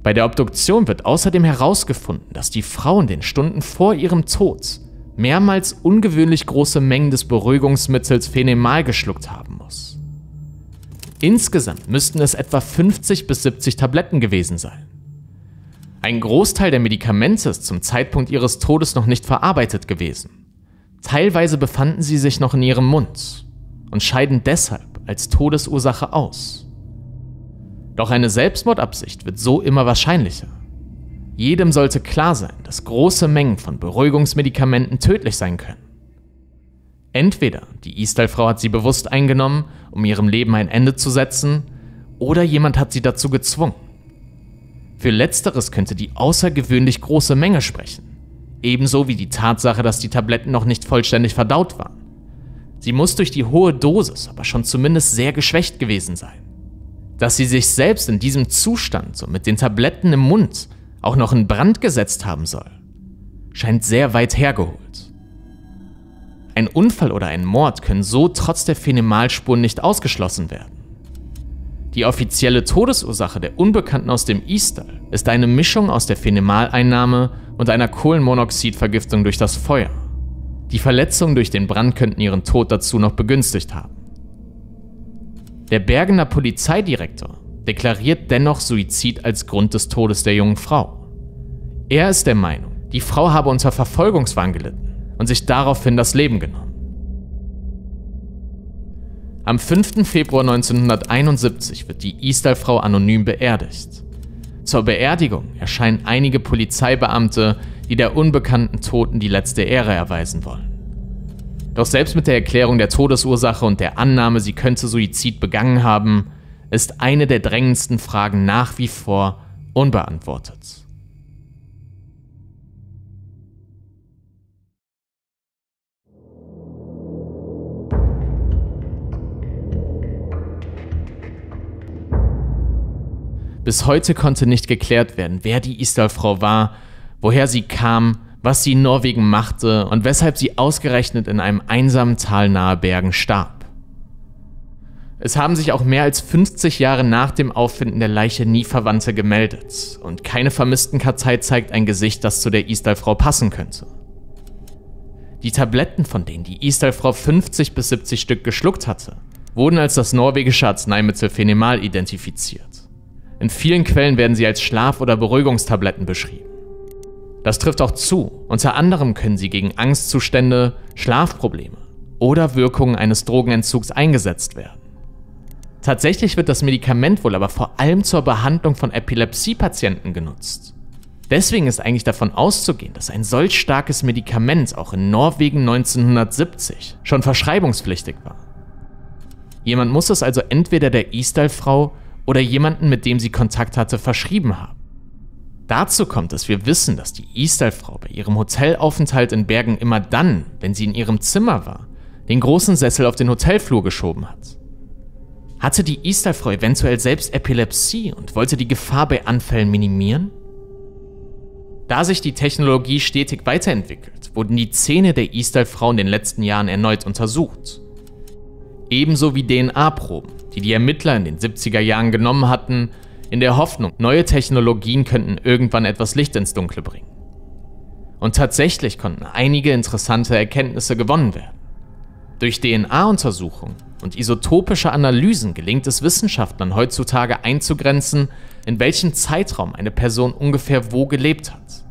Bei der Obduktion wird außerdem herausgefunden, dass die Frau in den Stunden vor ihrem Tod mehrmals ungewöhnlich große Mengen des Beruhigungsmittels Phenemal geschluckt haben muss. Insgesamt müssten es etwa 50 bis 70 Tabletten gewesen sein. Ein Großteil der Medikamente ist zum Zeitpunkt ihres Todes noch nicht verarbeitet gewesen. Teilweise befanden sie sich noch in ihrem Mund und scheiden deshalb als Todesursache aus. Doch eine Selbstmordabsicht wird so immer wahrscheinlicher. Jedem sollte klar sein, dass große Mengen von Beruhigungsmedikamenten tödlich sein können. Entweder die Istal-Frau hat sie bewusst eingenommen, um ihrem Leben ein Ende zu setzen, oder jemand hat sie dazu gezwungen. Für letzteres könnte die außergewöhnlich große Menge sprechen, ebenso wie die Tatsache, dass die Tabletten noch nicht vollständig verdaut waren. Sie muss durch die hohe Dosis aber schon zumindest sehr geschwächt gewesen sein dass sie sich selbst in diesem Zustand, so mit den Tabletten im Mund, auch noch in Brand gesetzt haben soll, scheint sehr weit hergeholt. Ein Unfall oder ein Mord können so trotz der Phänomalspuren nicht ausgeschlossen werden. Die offizielle Todesursache der Unbekannten aus dem Istal ist eine Mischung aus der Phänomaleinnahme und einer Kohlenmonoxidvergiftung durch das Feuer. Die Verletzungen durch den Brand könnten ihren Tod dazu noch begünstigt haben. Der Bergener Polizeidirektor deklariert dennoch Suizid als Grund des Todes der jungen Frau. Er ist der Meinung, die Frau habe unter Verfolgungswahn gelitten und sich daraufhin das Leben genommen. Am 5. Februar 1971 wird die Istal-Frau anonym beerdigt. Zur Beerdigung erscheinen einige Polizeibeamte, die der unbekannten Toten die letzte Ehre erweisen wollen. Doch selbst mit der Erklärung der Todesursache und der Annahme, sie könnte Suizid begangen haben, ist eine der drängendsten Fragen nach wie vor unbeantwortet. Bis heute konnte nicht geklärt werden, wer die isdal war, woher sie kam was sie in Norwegen machte und weshalb sie ausgerechnet in einem einsamen Tal nahe Bergen starb. Es haben sich auch mehr als 50 Jahre nach dem Auffinden der Leiche nie Verwandte gemeldet und keine Vermisstenkartei zeigt ein Gesicht, das zu der Isdal-Frau passen könnte. Die Tabletten, von denen die Isdal-Frau 50 bis 70 Stück geschluckt hatte, wurden als das norwegische Arzneimittel Phenemal identifiziert. In vielen Quellen werden sie als Schlaf- oder Beruhigungstabletten beschrieben. Das trifft auch zu. Unter anderem können sie gegen Angstzustände, Schlafprobleme oder Wirkungen eines Drogenentzugs eingesetzt werden. Tatsächlich wird das Medikament wohl aber vor allem zur Behandlung von Epilepsiepatienten genutzt. Deswegen ist eigentlich davon auszugehen, dass ein solch starkes Medikament auch in Norwegen 1970 schon verschreibungspflichtig war. Jemand muss es also entweder der Isdal-Frau oder jemanden, mit dem sie Kontakt hatte, verschrieben haben. Dazu kommt dass wir wissen, dass die Istal-Frau bei ihrem Hotelaufenthalt in Bergen immer dann, wenn sie in ihrem Zimmer war, den großen Sessel auf den Hotelflur geschoben hat. Hatte die Istal-Frau eventuell selbst Epilepsie und wollte die Gefahr bei Anfällen minimieren? Da sich die Technologie stetig weiterentwickelt, wurden die Zähne der Istal-Frau in den letzten Jahren erneut untersucht. Ebenso wie DNA-Proben, die die Ermittler in den 70er Jahren genommen hatten, in der Hoffnung, neue Technologien könnten irgendwann etwas Licht ins Dunkle bringen. Und tatsächlich konnten einige interessante Erkenntnisse gewonnen werden. Durch DNA-Untersuchungen und isotopische Analysen gelingt es Wissenschaftlern heutzutage einzugrenzen, in welchem Zeitraum eine Person ungefähr wo gelebt hat.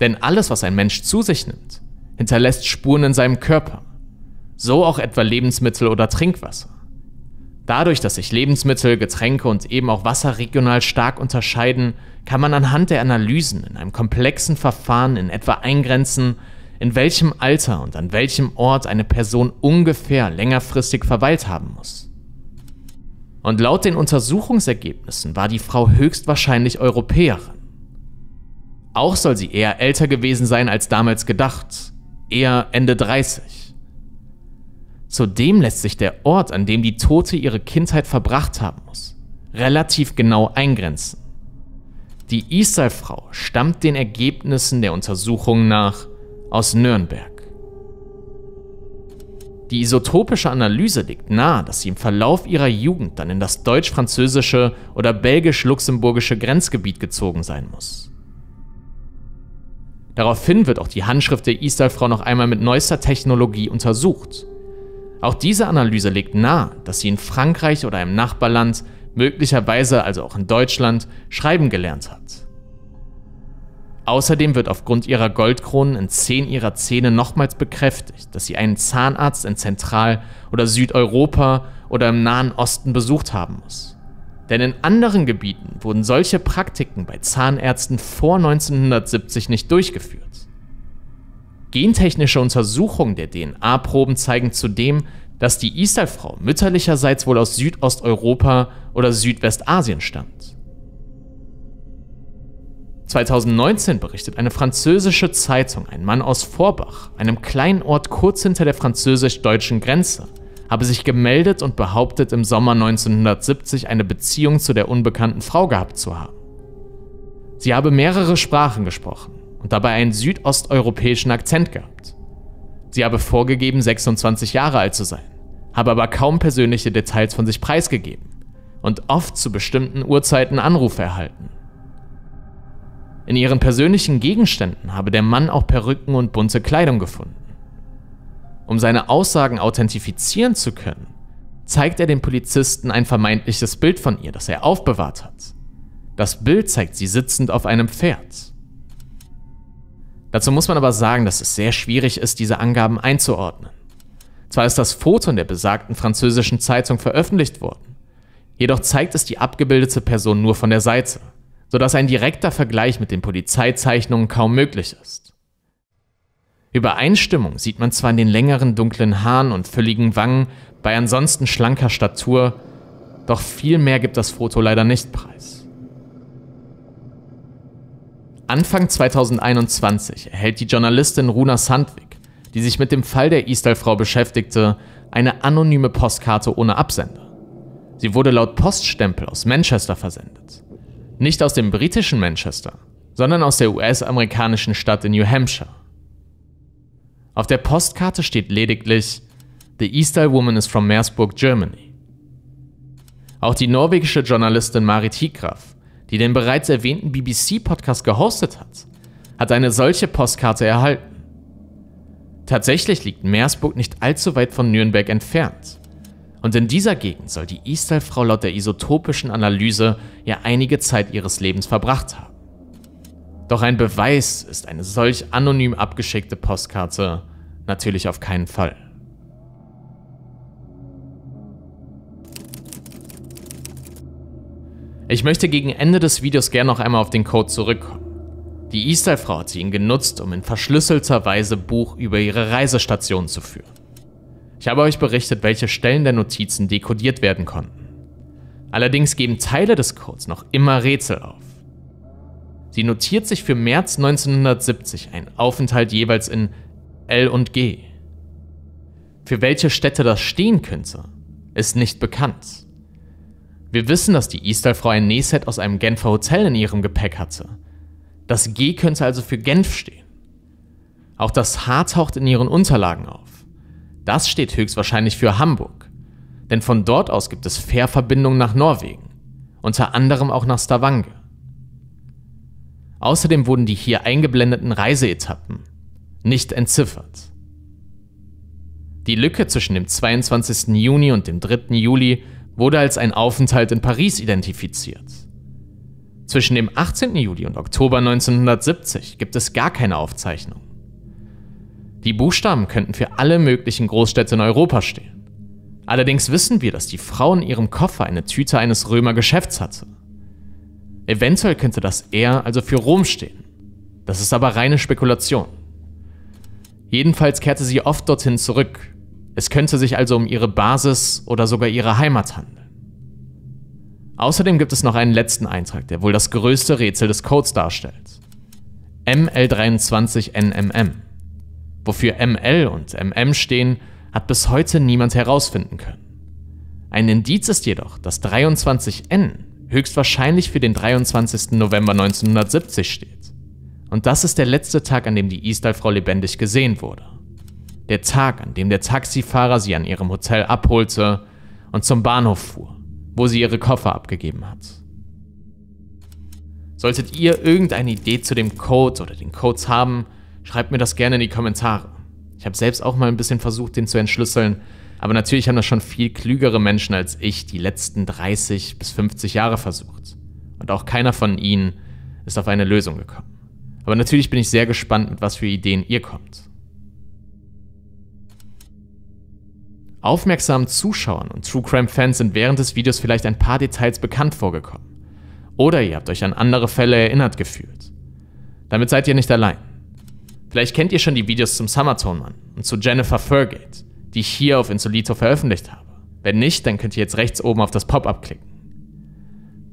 Denn alles, was ein Mensch zu sich nimmt, hinterlässt Spuren in seinem Körper. So auch etwa Lebensmittel oder Trinkwasser. Dadurch, dass sich Lebensmittel, Getränke und eben auch Wasser regional stark unterscheiden, kann man anhand der Analysen in einem komplexen Verfahren in etwa eingrenzen, in welchem Alter und an welchem Ort eine Person ungefähr längerfristig verweilt haben muss. Und laut den Untersuchungsergebnissen war die Frau höchstwahrscheinlich Europäerin. Auch soll sie eher älter gewesen sein als damals gedacht, eher Ende 30. Zudem lässt sich der Ort, an dem die Tote ihre Kindheit verbracht haben muss, relativ genau eingrenzen. Die Isal-Frau stammt den Ergebnissen der Untersuchung nach aus Nürnberg. Die isotopische Analyse legt nahe, dass sie im Verlauf ihrer Jugend dann in das deutsch-französische oder belgisch-luxemburgische Grenzgebiet gezogen sein muss. Daraufhin wird auch die Handschrift der Isal-Frau noch einmal mit neuester Technologie untersucht auch diese Analyse legt nahe, dass sie in Frankreich oder im Nachbarland, möglicherweise also auch in Deutschland, schreiben gelernt hat. Außerdem wird aufgrund ihrer Goldkronen in zehn ihrer Zähne nochmals bekräftigt, dass sie einen Zahnarzt in Zentral- oder Südeuropa oder im Nahen Osten besucht haben muss. Denn in anderen Gebieten wurden solche Praktiken bei Zahnärzten vor 1970 nicht durchgeführt. Gentechnische Untersuchungen der DNA-Proben zeigen zudem, dass die Isal-Frau mütterlicherseits wohl aus Südosteuropa oder Südwestasien stammt. 2019 berichtet eine französische Zeitung, ein Mann aus Vorbach, einem kleinen Ort kurz hinter der französisch-deutschen Grenze, habe sich gemeldet und behauptet, im Sommer 1970 eine Beziehung zu der unbekannten Frau gehabt zu haben. Sie habe mehrere Sprachen gesprochen, und dabei einen südosteuropäischen Akzent gehabt. Sie habe vorgegeben, 26 Jahre alt zu sein, habe aber kaum persönliche Details von sich preisgegeben und oft zu bestimmten Uhrzeiten Anrufe erhalten. In ihren persönlichen Gegenständen habe der Mann auch Perücken und bunte Kleidung gefunden. Um seine Aussagen authentifizieren zu können, zeigt er den Polizisten ein vermeintliches Bild von ihr, das er aufbewahrt hat. Das Bild zeigt sie sitzend auf einem Pferd. Dazu muss man aber sagen, dass es sehr schwierig ist, diese Angaben einzuordnen. Zwar ist das Foto in der besagten französischen Zeitung veröffentlicht worden, jedoch zeigt es die abgebildete Person nur von der Seite, sodass ein direkter Vergleich mit den Polizeizeichnungen kaum möglich ist. Übereinstimmung sieht man zwar in den längeren dunklen Haaren und fülligen Wangen bei ansonsten schlanker Statur, doch viel mehr gibt das Foto leider nicht preis. Anfang 2021 erhält die Journalistin Runa Sandvik, die sich mit dem Fall der Istal-Frau beschäftigte, eine anonyme Postkarte ohne Absender. Sie wurde laut Poststempel aus Manchester versendet. Nicht aus dem britischen Manchester, sondern aus der US-amerikanischen Stadt in New Hampshire. Auf der Postkarte steht lediglich The Eastall Woman is from Meersburg, Germany. Auch die norwegische Journalistin Marit Higraf die den bereits erwähnten BBC-Podcast gehostet hat, hat eine solche Postkarte erhalten. Tatsächlich liegt Meersburg nicht allzu weit von Nürnberg entfernt. Und in dieser Gegend soll die Istal-Frau laut der isotopischen Analyse ja einige Zeit ihres Lebens verbracht haben. Doch ein Beweis ist eine solch anonym abgeschickte Postkarte natürlich auf keinen Fall. Ich möchte gegen Ende des Videos gerne noch einmal auf den Code zurückkommen. Die Easter-Frau hat sie ihn genutzt, um in verschlüsselter Weise Buch über ihre Reisestation zu führen. Ich habe euch berichtet, welche Stellen der Notizen dekodiert werden konnten. Allerdings geben Teile des Codes noch immer Rätsel auf. Sie notiert sich für März 1970 einen Aufenthalt jeweils in L und G. Für welche Städte das stehen könnte, ist nicht bekannt. Wir wissen, dass die Istal-Frau ein Nähset aus einem Genfer Hotel in ihrem Gepäck hatte. Das G könnte also für Genf stehen. Auch das H taucht in ihren Unterlagen auf. Das steht höchstwahrscheinlich für Hamburg. Denn von dort aus gibt es Fährverbindungen nach Norwegen, unter anderem auch nach Stavanger. Außerdem wurden die hier eingeblendeten Reiseetappen nicht entziffert. Die Lücke zwischen dem 22. Juni und dem 3. Juli wurde als ein Aufenthalt in Paris identifiziert. Zwischen dem 18. Juli und Oktober 1970 gibt es gar keine Aufzeichnung. Die Buchstaben könnten für alle möglichen Großstädte in Europa stehen. Allerdings wissen wir, dass die Frau in ihrem Koffer eine Tüte eines Römer Geschäfts hatte. Eventuell könnte das R also für Rom stehen. Das ist aber reine Spekulation. Jedenfalls kehrte sie oft dorthin zurück es könnte sich also um ihre Basis oder sogar ihre Heimat handeln. Außerdem gibt es noch einen letzten Eintrag, der wohl das größte Rätsel des Codes darstellt. ML23NMM. Wofür ML und MM stehen, hat bis heute niemand herausfinden können. Ein Indiz ist jedoch, dass 23N höchstwahrscheinlich für den 23. November 1970 steht. Und das ist der letzte Tag, an dem die eastall frau lebendig gesehen wurde. Der Tag, an dem der Taxifahrer sie an ihrem Hotel abholte und zum Bahnhof fuhr, wo sie ihre Koffer abgegeben hat. Solltet ihr irgendeine Idee zu dem Code oder den Codes haben, schreibt mir das gerne in die Kommentare. Ich habe selbst auch mal ein bisschen versucht, den zu entschlüsseln, aber natürlich haben das schon viel klügere Menschen als ich die letzten 30 bis 50 Jahre versucht. Und auch keiner von ihnen ist auf eine Lösung gekommen. Aber natürlich bin ich sehr gespannt, mit was für Ideen ihr kommt. Aufmerksamen Zuschauern und True Crime Fans sind während des Videos vielleicht ein paar Details bekannt vorgekommen. Oder ihr habt euch an andere Fälle erinnert gefühlt. Damit seid ihr nicht allein. Vielleicht kennt ihr schon die Videos zum Summertone-Mann und zu Jennifer Furgate, die ich hier auf Insolito veröffentlicht habe. Wenn nicht, dann könnt ihr jetzt rechts oben auf das Pop-up klicken.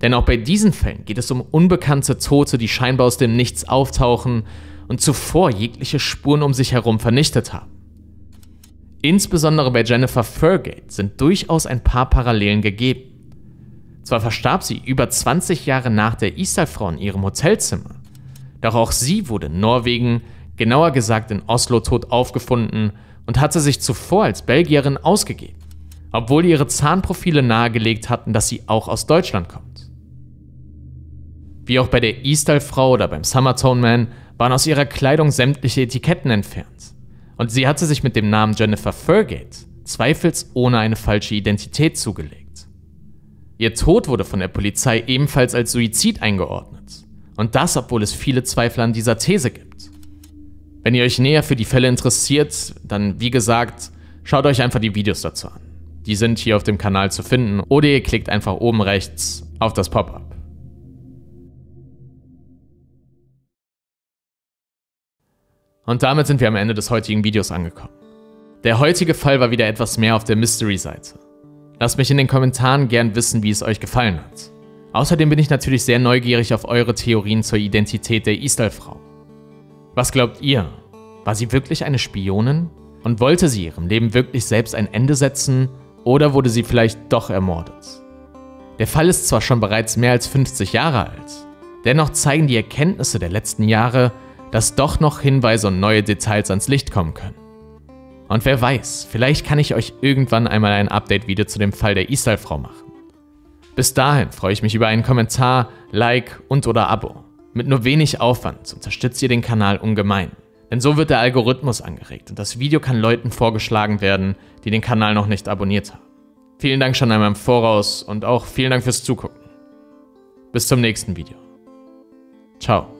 Denn auch bei diesen Fällen geht es um unbekannte Tote, die scheinbar aus dem Nichts auftauchen und zuvor jegliche Spuren um sich herum vernichtet haben. Insbesondere bei Jennifer Fergate sind durchaus ein paar Parallelen gegeben. Zwar verstarb sie über 20 Jahre nach der isar in ihrem Hotelzimmer, doch auch sie wurde in Norwegen, genauer gesagt in Oslo, tot aufgefunden und hatte sich zuvor als Belgierin ausgegeben, obwohl ihre Zahnprofile nahegelegt hatten, dass sie auch aus Deutschland kommt. Wie auch bei der eastal oder beim Summertone Man waren aus ihrer Kleidung sämtliche Etiketten entfernt. Und sie hatte sich mit dem Namen Jennifer Fergate zweifelsohne eine falsche Identität zugelegt. Ihr Tod wurde von der Polizei ebenfalls als Suizid eingeordnet. Und das, obwohl es viele Zweifel an dieser These gibt. Wenn ihr euch näher für die Fälle interessiert, dann wie gesagt, schaut euch einfach die Videos dazu an. Die sind hier auf dem Kanal zu finden oder ihr klickt einfach oben rechts auf das Pop-up. Und damit sind wir am Ende des heutigen Videos angekommen. Der heutige Fall war wieder etwas mehr auf der Mystery-Seite. Lasst mich in den Kommentaren gern wissen, wie es euch gefallen hat. Außerdem bin ich natürlich sehr neugierig auf eure Theorien zur Identität der Isdal-Frau. Was glaubt ihr? War sie wirklich eine Spionin? Und wollte sie ihrem Leben wirklich selbst ein Ende setzen? Oder wurde sie vielleicht doch ermordet? Der Fall ist zwar schon bereits mehr als 50 Jahre alt, dennoch zeigen die Erkenntnisse der letzten Jahre, dass doch noch Hinweise und neue Details ans Licht kommen können. Und wer weiß, vielleicht kann ich euch irgendwann einmal ein Update-Video zu dem Fall der Isal-Frau machen. Bis dahin freue ich mich über einen Kommentar, Like und oder Abo. Mit nur wenig Aufwand unterstützt ihr den Kanal ungemein. Denn so wird der Algorithmus angeregt und das Video kann Leuten vorgeschlagen werden, die den Kanal noch nicht abonniert haben. Vielen Dank schon einmal im Voraus und auch vielen Dank fürs Zugucken. Bis zum nächsten Video. Ciao.